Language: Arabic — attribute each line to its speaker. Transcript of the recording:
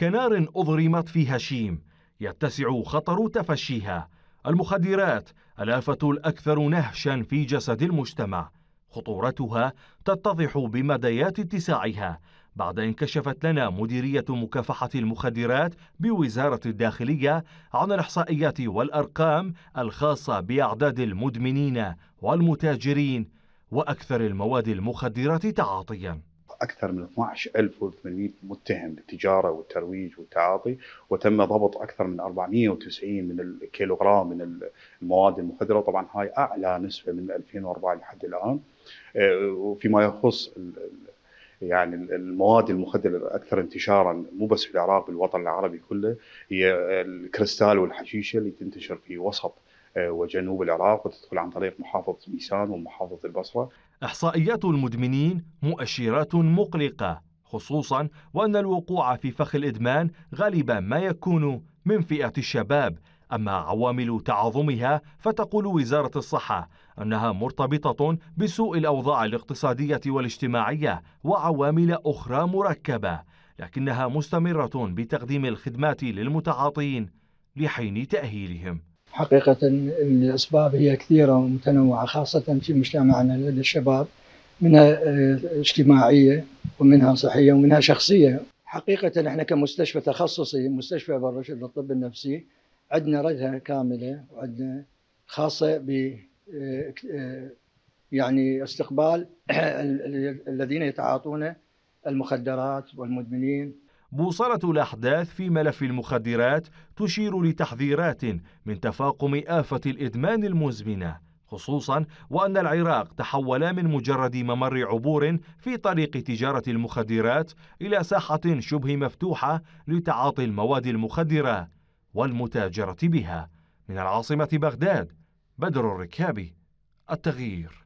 Speaker 1: كنار أضرمت في هشيم يتسع خطر تفشيها المخدرات الآفة الأكثر نهشا في جسد المجتمع خطورتها تتضح بمديات اتساعها بعد أن كشفت لنا مديرية مكافحة المخدرات بوزارة الداخلية عن الإحصائيات والأرقام الخاصة بأعداد المدمنين والمتاجرين وأكثر المواد المخدرة تعاطياً
Speaker 2: أكثر من 12800 متهم بالتجارة والترويج والتعاطي وتم ضبط أكثر من 490 من الكيلوغرام من المواد المخدرة طبعا هاي أعلى نسبة من 2004 لحد الآن آه، وفيما يخص يعني المواد المخدره الاكثر انتشارا مو بس في العراق بالوطن العربي كله هي الكريستال والحشيشه اللي تنتشر في وسط وجنوب العراق وتدخل عن طريق محافظة ميسان ومحافظة البصرة
Speaker 1: إحصائيات المدمنين مؤشرات مقلقة خصوصا وأن الوقوع في فخ الإدمان غالبا ما يكون من فئة الشباب أما عوامل تعاظمها فتقول وزارة الصحة أنها مرتبطة بسوء الأوضاع الاقتصادية والاجتماعية وعوامل أخرى مركبة لكنها مستمرة بتقديم الخدمات للمتعاطين لحين تأهيلهم
Speaker 3: حقيقة الأسباب هي كثيرة ومتنوعة خاصة في مجتمعنا لدى الشباب منها آه، اجتماعية ومنها صحية ومنها شخصية حقيقة احنا كمستشفى تخصصي مستشفى بالرشد للطب النفسي عندنا رجهة كاملة وعندنا خاصة ب آه، آه، يعني استقبال الذين يتعاطون المخدرات والمدمنين
Speaker 1: بوصلة الأحداث في ملف المخدرات تشير لتحذيرات من تفاقم آفة الإدمان المزمنة خصوصا وأن العراق تحول من مجرد ممر عبور في طريق تجارة المخدرات إلى ساحة شبه مفتوحة لتعاطي المواد المخدرة والمتاجرة بها من العاصمة بغداد بدر الركابي التغيير